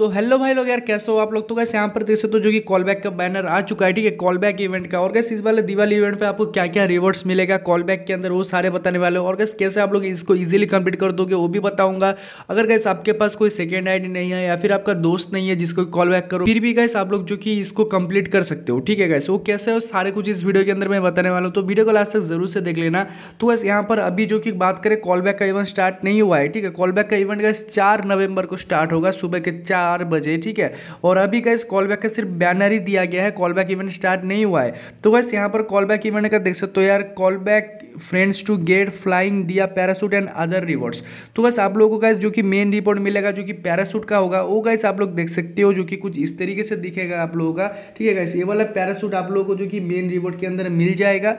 तो हेलो भाई लोग यार कैसे हो आप लोग तो कैसे यहाँ पर देख सकते हो जो कि कॉल बैक का बैनर आ चुका है ठीक है कॉल बैक इवेंट का और कैसे इस वाले दिवाली इवेंट पे आपको क्या क्या रिवॉर्ड्स मिलेगा कॉल बैक के अंदर वो सारे बताने वाले हो और कैसे कैसे आप लोग इसको इजीली कंप्लीट कर दोगे वो भी बताऊंगा अगर कैसे आपके पास कोई सेकेंड आईडी नहीं है या फिर आपका दोस्त नहीं है जिसको कॉल बैक करो फिर भी कैसे आप लोग जो कि इसको कंप्लीट कर सकते हो ठीक है कैसे वो कैसे हो सारे कुछ इस वीडियो के अंदर मैं बताने वाला हूँ तो वीडियो को लास्ट तक जरूर से देख लेना तो बस यहाँ पर अभी जो कि बात करें कॉल बैक का इवेंट स्टार्ट नहीं हुआ है ठीक है कॉल बैक का इवेंट गैस चार नवंबर को स्टार्ट होगा सुबह के चार चार बजे ठीक है और अभी का इस कॉल बैक का सिर्फ बैनर ही दिया गया है कॉल बैक इवेंट स्टार्ट नहीं हुआ है तो बस यहाँ पर कॉल बैक इवेंट का देख सकते हो तो यार call back friends to get flying दिया पैरासूट एंड अदर रिवॉर्ड्स तो बस आप लोगों का जो कि मेन रिपोर्ट मिलेगा जो कि पैरासूट का होगा वो गाइस आप लोग देख सकते हो जो कि कुछ इस तरीके से दिखेगा आप लोगों का ठीक है गाइस ये वाला पैरासूट आप लोगों को जो कि मेन रिपोर्ट के अंदर मिल जाएगा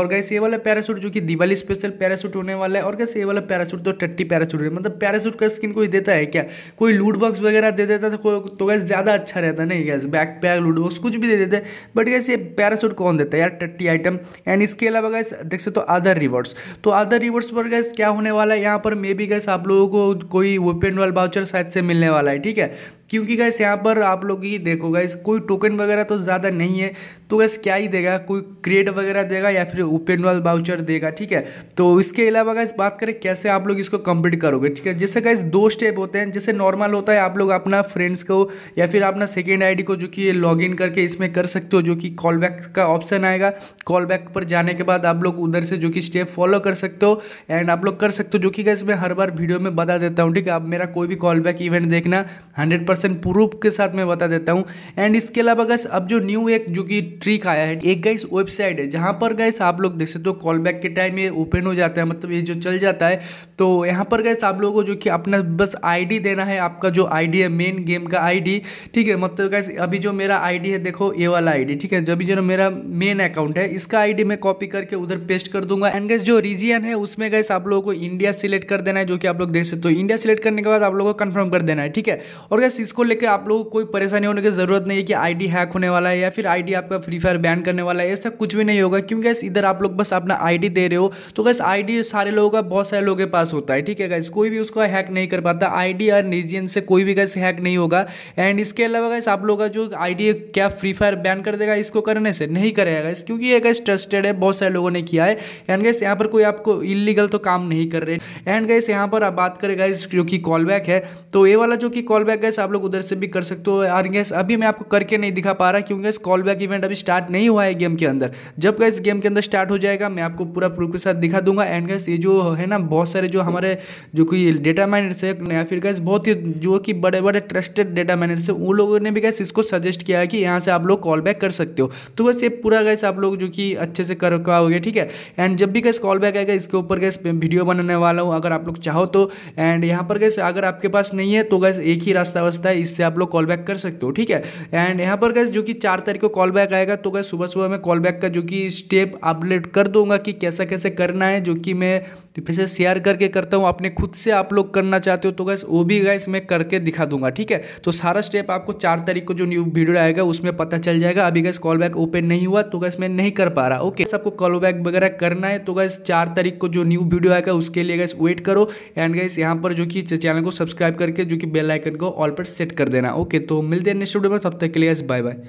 और गाइस ये वाला पैरासूट जो कि दिवाली स्पेशल पैरासूट होने वाला है और कैसे ये वाला पैरासूट तो टट्टी पैरासूट है मतलब पैरासूट का स्किन कोई देता है क्या कोई लूट बॉक्स वगैरह दे देता देता था तो गैस ज़्यादा अच्छा रहता नहीं guys backpack loot box कुछ भी दे देते बट गैस ये पैरासूट कौन देता है यार टट्टी आइटम एंड इसके अलावा गैस देख सकते तो अदर रिवॉर्ड्स तो अदर रिवॉर्ड्स पर गैस क्या होने वाला है यहाँ पर मे बी गैस आप लोगों को कोई वेपन वाल बाउचर शायद से मिलने वाला है ठीक है क्योंकि गैस यहाँ पर आप लोग ही देखो गैस कोई टोकन वगैरह तो ज़्यादा नहीं है तो गैस क्या ही देगा कोई क्रेड वगैरह देगा या फिर ओपन वाल बाउचर देगा ठीक है तो इसके अलावा गैस बात करें कैसे आप लोग इसको कंप्लीट करोगे ठीक है जैसे गैस दो स्टेप होते हैं जैसे नॉर्मल होता है आप लोग अपना फ्रेंड्स को या फिर अपना सेकेंड आई को जो कि लॉग इन करके इसमें कर सकते हो जो कि कॉल बैक का ऑप्शन आएगा कॉल बैक पर जाने के बाद आप लोग उधर से जो कि स्टेप फॉलो कर सकते हो एंड आप लोग कर सकते हो जो कि गैस मैं हर बार वीडियो में बता देता हूँ ठीक है आप मेरा कोई भी कॉल बैक इवेंट देखना हंड्रेड परसेंट प्रूफ के साथ मैं बता देता हूँ एंड इसके अलावा गैस अब जो न्यू एक जो कि ट्रिक आया है एक गैस वेबसाइट है जहाँ पर गैस आप लोग देख सकते हो तो कॉल बैक के टाइम ये ओपन हो जाता है मतलब ये जो चल जाता है तो यहाँ पर गैस आप लोगों को जो कि अपना बस आई देना है आपका जो आई है मेन गेम का आई ठीक है मतलब गैस अभी जो मेरा आई है देखो ये वाला आई ठीक है जब जो मेरा मेन अकाउंट है इसका आई मैं कॉपी करके उधर पेस्ट कर दूंगा एंड गैस जो रीजियन है उसमें गैस आप लोगों को इंडिया सिलेक्ट कर देना है जो कि आप लोग देख सकते हो इंडिया सिलेक्ट करने के बाद आप लोगों को कन्फर्म कर देना है ठीक है और गैस इसको को लेकर आप लोगों को कोई परेशानी होने की ज़रूरत नहीं है कि आईडी हैक होने वाला है या फिर आईडी आपका फ्री फायर बैन करने वाला है ऐसा कुछ भी नहीं होगा क्योंकि गैस इधर आप लोग बस अपना आईडी दे रहे हो तो गैस आईडी सारे लोगों का बहुत सारे लोगों के पास होता है ठीक है गैस कोई भी उसको हैक नहीं कर पाता आई और निजियन से कोई भी गैस हैक नहीं होगा एंड इसके अलावा गैस आप लोग का जो आई क्या फ्री फायर बैन कर देगा इसको करने से नहीं करेगा गैस क्योंकि ये गैस ट्रस्टेड है बहुत सारे लोगों ने किया है एंड गैस यहाँ पर कोई आपको इलीगल तो काम नहीं कर रहे एंड गैस यहाँ पर आप बात करें गैस जो कि कॉल है तो ये वाला जो कि कॉल बैक गैस आप लोग उधर से भी कर सकते हो और गैस अभी मैं आपको करके नहीं दिखा पा रहा क्योंकि कॉल बैक इवेंट अभी स्टार्ट नहीं हुआ है गेम के अंदर जब गैस गेम के अंदर स्टार्ट हो जाएगा मैं आपको पूरा प्रूफ के साथ दिखा दूंगा एंड गैस ये जो है ना बहुत सारे जो हमारे जो कि डेटा माइनर्स है या फिर गैस बहुत ही जो कि बड़े बड़े ट्रस्टेड डेटा माइनर्स है उन लोगों ने भी गैस इसको सजेस्ट किया है कि यहाँ से आप लोग कॉल बैक कर सकते हो तो बस ये पूरा गैस आप लोग जो कि अच्छे से कर पाओगे ठीक है एंड जब भी गैस कॉल बैक आएगा इसके ऊपर गैस वीडियो बनाने वाला हूँ अगर आप लोग चाहो तो एंड यहाँ पर गैस अगर आपके पास नहीं है तो गैस एक ही रास्ता बसता रास्ता है इससे आप लोग कॉल बैक कर सकते हो ठीक है एंड यहाँ पर गैस जो कि चार तारीख को कॉल बैक आएगा तो गैस सुबह सुबह मैं कॉल बैक का जो कि स्टेप अपडेट कर दूंगा कि कैसा कैसे करना है जो कि मैं फिर से शेयर करके करता हूँ अपने खुद से आप लोग करना चाहते हो तो गैस वो भी गैस मैं करके दिखा दूंगा ठीक है तो सारा स्टेप आपको चार तारीख को जो न्यू वीडियो आएगा उसमें पता चल जाएगा अभी गैस कॉल बैक ओपन नहीं हुआ तो गैस मैं नहीं कर पा रहा ओके सबको कॉल बैक वगैरह करना है तो गैस चार तारीख को जो न्यू वीडियो आएगा उसके लिए गैस वेट करो एंड गैस यहाँ पर जो कि चैनल को सब्सक्राइब करके जो कि बेल आइकन को ऑल पर सेट कर देना ओके तो मिलते हैं नेक्स्ट वीडियो में तब तक के लिए बाय बाय